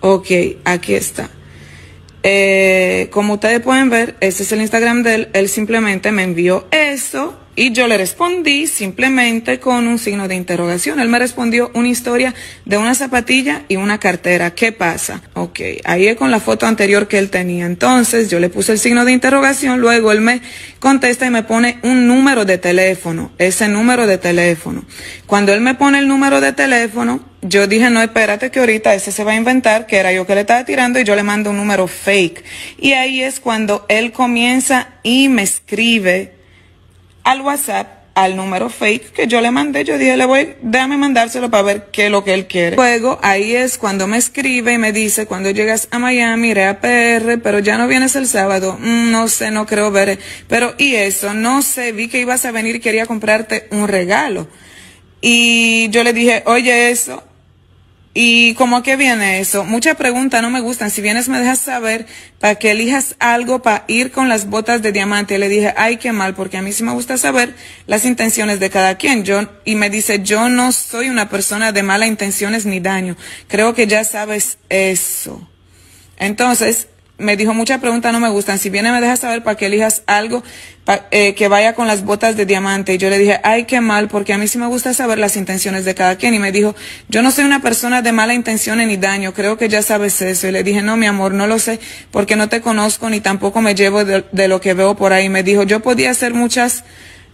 Ok, aquí está. Eh, como ustedes pueden ver, este es el Instagram de él. Él simplemente me envió eso y yo le respondí simplemente con un signo de interrogación. Él me respondió una historia de una zapatilla y una cartera. ¿Qué pasa? Ok, ahí es con la foto anterior que él tenía. Entonces yo le puse el signo de interrogación, luego él me contesta y me pone un número de teléfono, ese número de teléfono. Cuando él me pone el número de teléfono, yo dije, no, espérate que ahorita ese se va a inventar, que era yo que le estaba tirando y yo le mando un número fake. Y ahí es cuando él comienza y me escribe al WhatsApp al número fake que yo le mandé. Yo dije, le voy, déjame mandárselo para ver qué es lo que él quiere. Luego, ahí es cuando me escribe y me dice, cuando llegas a Miami, iré a PR, pero ya no vienes el sábado. Mm, no sé, no creo ver. Pero, y eso, no sé, vi que ibas a venir y quería comprarte un regalo. Y yo le dije, oye, eso, ¿Y como que viene eso? Muchas preguntas no me gustan. Si vienes me dejas saber para que elijas algo para ir con las botas de diamante. Le dije, ay, qué mal, porque a mí sí me gusta saber las intenciones de cada quien. Yo, y me dice, yo no soy una persona de malas intenciones ni daño. Creo que ya sabes eso. Entonces, me dijo, muchas preguntas no me gustan. Si viene, me dejas saber para que elijas algo eh, que vaya con las botas de diamante. Y yo le dije, ay, qué mal, porque a mí sí me gusta saber las intenciones de cada quien. Y me dijo, yo no soy una persona de mala intención ni daño. Creo que ya sabes eso. Y le dije, no, mi amor, no lo sé, porque no te conozco ni tampoco me llevo de, lo que veo por ahí. me dijo, yo podía hacer muchas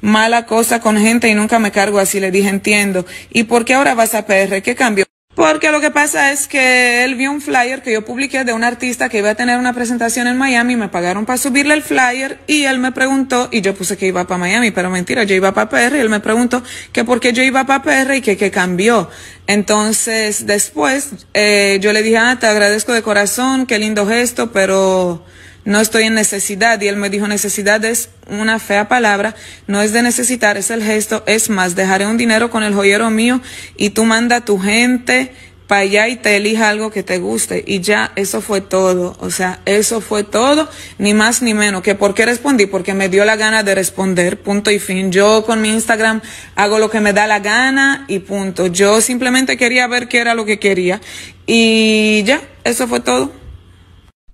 malas cosas con gente y nunca me cargo así. Le dije, entiendo. ¿Y por qué ahora vas a PR? ¿Qué cambió? Porque lo que pasa es que él vio un flyer que yo publiqué de un artista que iba a tener una presentación en Miami, me pagaron para subirle el flyer y él me preguntó, y yo puse que iba para Miami, pero mentira, yo iba para PR y él me preguntó que por qué yo iba para PR y que, qué cambió. Entonces después eh, yo le dije, ah, te agradezco de corazón, qué lindo gesto, pero no estoy en necesidad. Y él me dijo, necesidad es una fea palabra, no es de necesitar, es el gesto, es más, dejaré un dinero con el joyero mío y tú manda a tu gente para allá y te elija algo que te guste. Y ya, eso fue todo. O sea, eso fue todo, ni más ni menos. ¿Que ¿Por qué respondí? Porque me dio la gana de responder, punto y fin. Yo con mi Instagram hago lo que me da la gana y punto. Yo simplemente quería ver qué era lo que quería. Y ya, eso fue todo.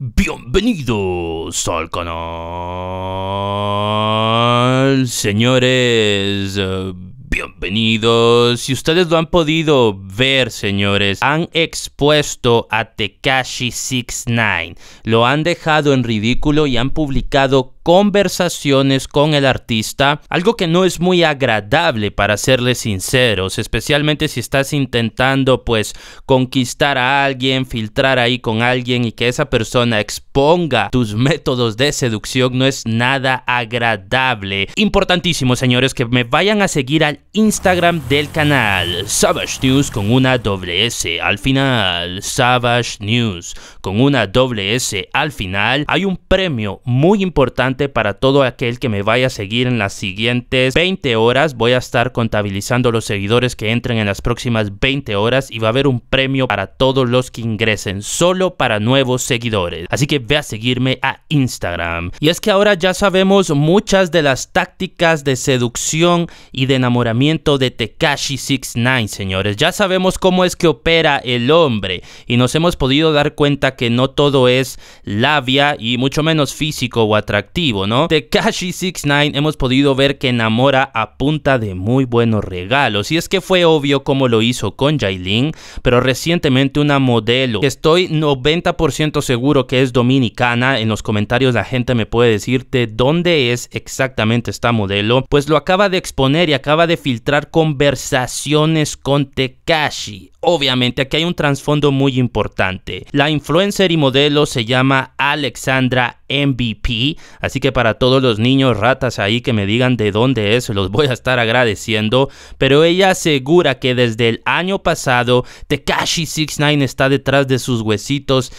Bienvenidos al canal, señores. Eh, bienvenidos. Si ustedes lo han podido ver, señores, han expuesto a Tekashi 69. Lo han dejado en ridículo y han publicado conversaciones con el artista, algo que no es muy agradable para serles sinceros, especialmente si estás intentando pues conquistar a alguien, filtrar ahí con alguien y que esa persona exponga tus métodos de seducción no es nada agradable. Importantísimo señores que me vayan a seguir al Instagram del canal Savage News con una doble S al final, Savage News con una doble S al final, hay un premio muy importante para todo aquel que me vaya a seguir en las siguientes 20 horas. Voy a estar contabilizando los seguidores que entren en las próximas 20 horas y va a haber un premio para todos los que ingresen, solo para nuevos seguidores. Así que ve a seguirme a Instagram. Y es que ahora ya sabemos muchas de las tácticas de seducción y de enamoramiento de Tekashi69, señores. Ya sabemos cómo es que opera el hombre y nos hemos podido dar cuenta que no todo es labia y mucho menos físico o atractivo Tekashi ¿no? De Kashi 69 hemos podido ver que enamora a punta de muy buenos regalos, y es que fue obvio como lo hizo con Jailin, pero recientemente una modelo, que estoy 90% seguro que es dominicana, en los comentarios la gente me puede decirte dónde es exactamente esta modelo, pues lo acaba de exponer y acaba de filtrar conversaciones con Tekashi. Obviamente aquí hay un trasfondo muy importante. La influencer y modelo se llama Alexandra MVP, así que para todos los niños ratas ahí que me digan de dónde es, los voy a estar agradeciendo, pero ella asegura que desde el año pasado Tekashi 69 está detrás de sus huesitos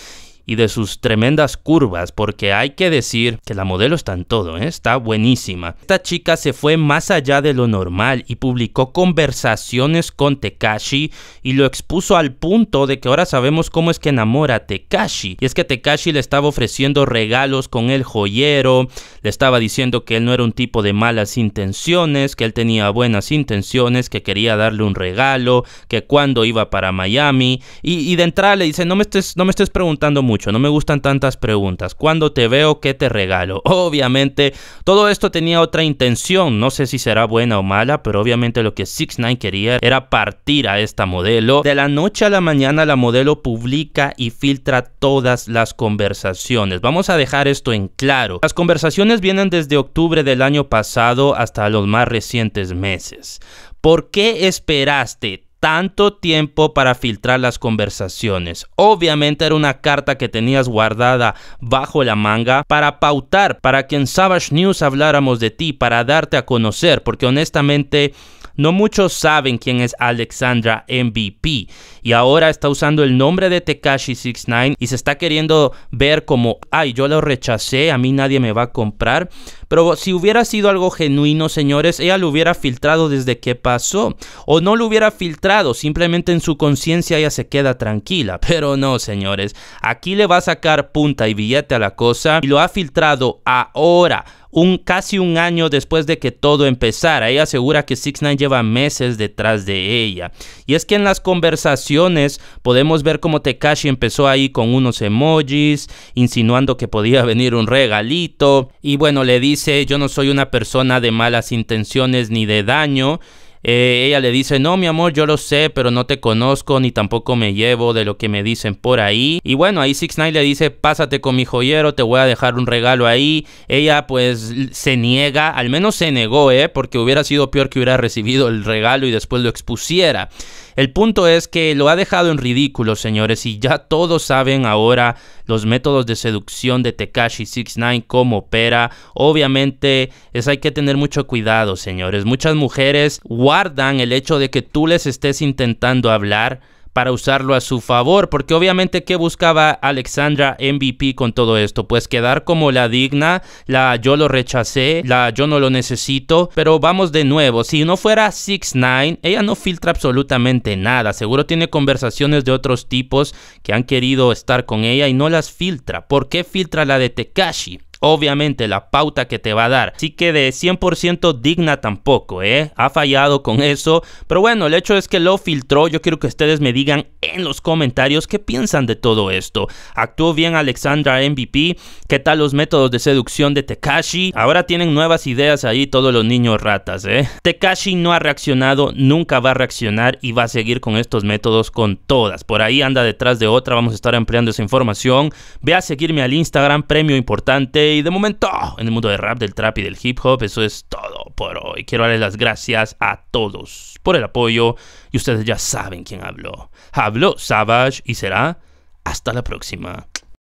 y de sus tremendas curvas, porque hay que decir que la modelo está en todo, ¿eh? está buenísima. Esta chica se fue más allá de lo normal y publicó conversaciones con Tekashi y lo expuso al punto de que ahora sabemos cómo es que enamora a Tekashi. Y es que Tekashi le estaba ofreciendo regalos con el joyero, le estaba diciendo que él no era un tipo de malas intenciones, que él tenía buenas intenciones, que quería darle un regalo, que cuando iba para Miami. Y, y de entrada le dice, no me estés, no me estés preguntando mucho no me gustan tantas preguntas. ¿Cuándo te veo? ¿Qué te regalo? Obviamente, todo esto tenía otra intención, no sé si será buena o mala, pero obviamente lo que 6 quería era partir a esta modelo. De la noche a la mañana la modelo publica y filtra todas las conversaciones. Vamos a dejar esto en claro. Las conversaciones vienen desde octubre del año pasado hasta los más recientes meses. ¿Por qué esperaste tanto tiempo para filtrar las conversaciones. Obviamente era una carta que tenías guardada bajo la manga para pautar, para que en Savage News habláramos de ti, para darte a conocer, porque honestamente no muchos saben quién es Alexandra MVP y ahora está usando el nombre de Tekashi 69 y se está queriendo ver como, ay, yo lo rechacé, a mí nadie me va a comprar. Pero si hubiera sido algo genuino, señores, ella lo hubiera filtrado desde que pasó. O no lo hubiera filtrado, simplemente en su conciencia ella se queda tranquila. Pero no, señores, aquí le va a sacar punta y billete a la cosa y lo ha filtrado ahora un casi un año después de que todo empezara. Ella asegura que 6 ix 9 lleva meses detrás de ella. Y es que en las conversaciones podemos ver cómo Tekashi empezó ahí con unos emojis, insinuando que podía venir un regalito. Y bueno, le dice dice, yo no soy una persona de malas intenciones ni de daño, eh, ella le dice, no, mi amor, yo lo sé, pero no te conozco ni tampoco me llevo de lo que me dicen por ahí. Y bueno, ahí Six le dice, pásate con mi joyero, te voy a dejar un regalo ahí. Ella pues se niega, al menos se negó, ¿eh? Porque hubiera sido peor que hubiera recibido el regalo y después lo expusiera. El punto es que lo ha dejado en ridículo, señores, y ya todos saben ahora los métodos de seducción de Tekashi 69 cómo opera. Obviamente, es hay que tener mucho cuidado, señores. Muchas mujeres, guardan el hecho de que tú les estés intentando hablar para usarlo a su favor, porque obviamente ¿qué buscaba Alexandra MVP con todo esto? Pues quedar como la digna, la yo lo rechacé, la yo no lo necesito, pero vamos de nuevo, si no fuera 6 ix 9 ella no filtra absolutamente nada, seguro tiene conversaciones de otros tipos que han querido estar con ella y no las filtra, ¿por qué filtra la de Tekashi? obviamente la pauta que te va a dar. Así que de 100% digna tampoco, ¿eh? Ha fallado con eso. Pero bueno, el hecho es que lo filtró. Yo quiero que ustedes me digan en los comentarios qué piensan de todo esto. ¿Actuó bien Alexandra MVP? ¿Qué tal los métodos de seducción de Tekashi? Ahora tienen nuevas ideas ahí todos los niños ratas, ¿eh? Tekashi no ha reaccionado, nunca va a reaccionar y va a seguir con estos métodos con todas. Por ahí anda detrás de otra, vamos a estar empleando esa información. Ve a seguirme al Instagram, premio importante y de momento, en el mundo del rap, del trap y del hip hop, eso es todo por hoy. Quiero darles las gracias a todos por el apoyo y ustedes ya saben quién habló. Habló Savage y será hasta la próxima.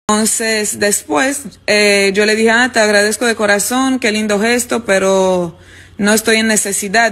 Entonces, después eh, yo le dije, ah, te agradezco de corazón, qué lindo gesto, pero no estoy en necesidad.